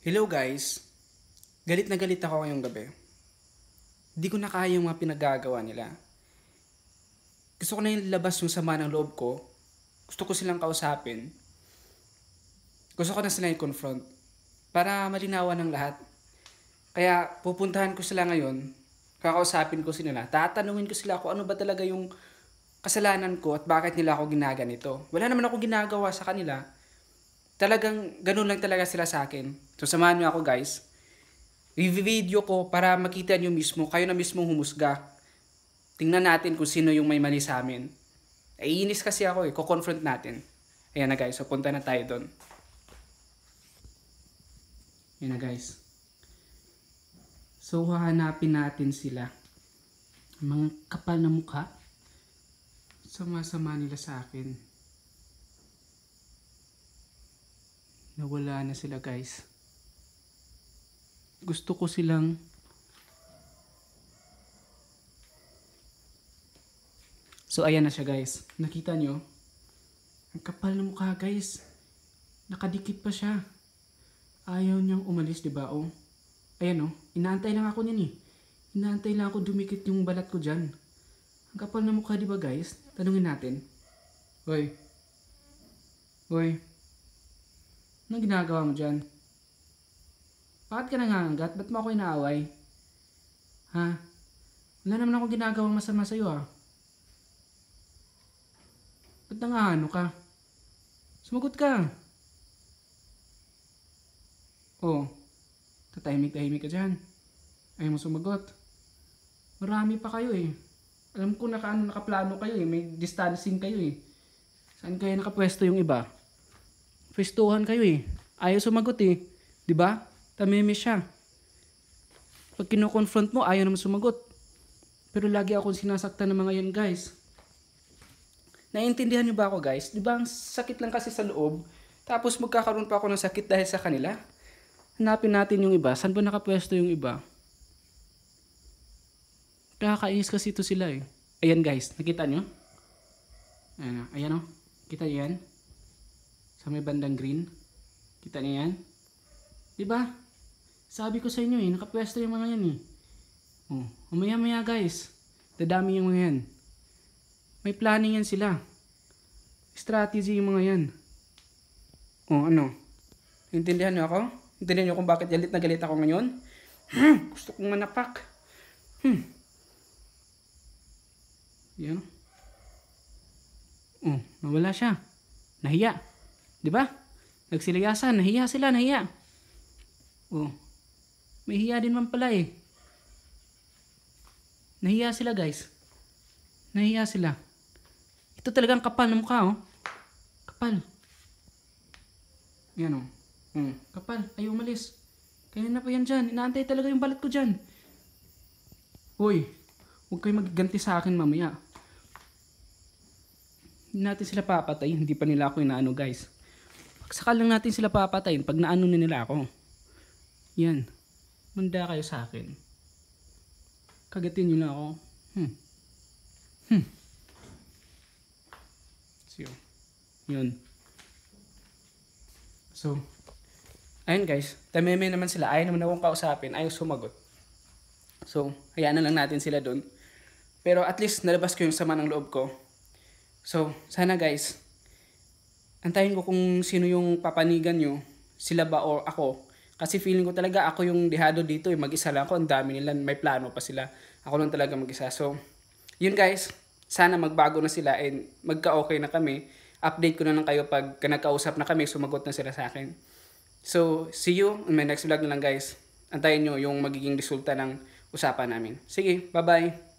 Hello guys, galit na galit ako ngayong gabi. Hindi ko na kaya yung mga pinagagawa nila. Gusto ko na yung labas yung sama ng loob ko. Gusto ko silang kausapin. Gusto ko na silang i-confront para malinawan ng lahat. Kaya pupuntahan ko sila ngayon, kakausapin ko sila, tatanungin ko sila kung ano ba talaga yung kasalanan ko at bakit nila ako ginaganito. Wala naman ako ginagawa sa kanila Talagang ganun lang talaga sila sa akin. So samahan niyo ako guys. I-video ko para makita niyo mismo, kayo na mismo humusga. Tingnan natin kung sino yung may mali sa amin. Naiinis kasi ako eh, ko-confront natin. Ayan na guys, so punta na tayo doon. Ayan na guys. So hahanapin natin sila. Mga kapal na mukha. Sama-sama nila sa akin. nawala na sila guys gusto ko silang so ayan na siya guys nakita nyo ang kapal ng mukha guys nakadikit pa siya ayaw niyang umalis diba oh ayan oh inaantay lang ako niyan eh inaantay lang ako dumikit yung balat ko dyan ang kapal ng mukha diba guys tanungin natin Hoy. Hoy. Anong ginagawa mo dyan? Bakit ka nangangagat? Ba't mo ako inaaway? Ha? Wala naman ako ginagawang masama sa'yo ha. Ah. Ba't nangaano ka? Sumagot ka. Oh, tatahimik-tahimik ka dyan. Ayaw mo sumagot. Marami pa kayo eh. Alam ko naka, ano, nakaplano kayo eh. May distancing kayo eh. Saan kaya nakapwesto yung iba? Kristuhan kayo eh. Ayaw sumagot eh. Di ba? Tamimi siya. Pag kinoconfront mo, ayaw naman sumagot. Pero lagi akong sinasaktan ng mga yan, guys. Naiintindihan niyo ba ako, guys? Di ba ang sakit lang kasi sa loob, tapos magkakaroon pa ako ng sakit dahil sa kanila? Hanapin natin yung iba. Saan ba nakapwesto yung iba? Nakakainis kasi ito sila eh. Ayan guys, nakita nyo? Ayan, oh. ayan o. Oh. Kita nyo yan? Sa may bandang green. Kita niyo yan? Diba? Sabi ko sa inyo eh, nakapwesto yung mga yan eh. Oh, umaya maya guys. Dadami yung mga yan. May planning yan sila. Strategy yung mga yan. Oh, ano? Intindihan niyo ako? Intindihan niyo kung bakit galit na galit ako ngayon? Hmm, gusto kong manapak. Hmm. Yan. Oh, nawala siya. Nahiya. Di ba? Nagsilayasan, nahiya sila, nahiya. Oh. May hiya din man pala eh. Nahiya sila guys. Nahiya sila. Ito talagang kapal ng mukha oh. Kapal. Yan oh. Hmm. Kapal. Ayaw umalis. Kanina pa yan dyan. Inaantay talaga yung balat ko dyan. Uy. Huwag kayo magiganti sa akin mamaya. Hindi natin sila papatay. Hindi pa nila ako inaano guys saka natin sila papatayin pag naano na nila ako. Yan. Manda kayo sa akin. Kagatin nyo na ako. Hmm. Hmm. So, yun. So, ayun guys. Tameme naman sila. Ayaw naman akong kausapin. Ayaw sumagot. So, hayaan na lang natin sila doon. Pero at least nalabas ko yung sama ng loob ko. So, sana guys, antayin ko kung sino yung papanigan nyo, sila ba or ako. Kasi feeling ko talaga ako yung dehado dito, eh. mag-isa lang ako, ang dami nila, may plano pa sila. Ako lang talaga mag-isa. So, yun guys, sana magbago na sila and magka-okay na kami. Update ko na lang kayo pag nagkausap na kami, sumagot na sila sa akin. So, see you in my next vlog na lang guys. Antayin nyo yung magiging resulta ng usapan namin. Sige, bye-bye!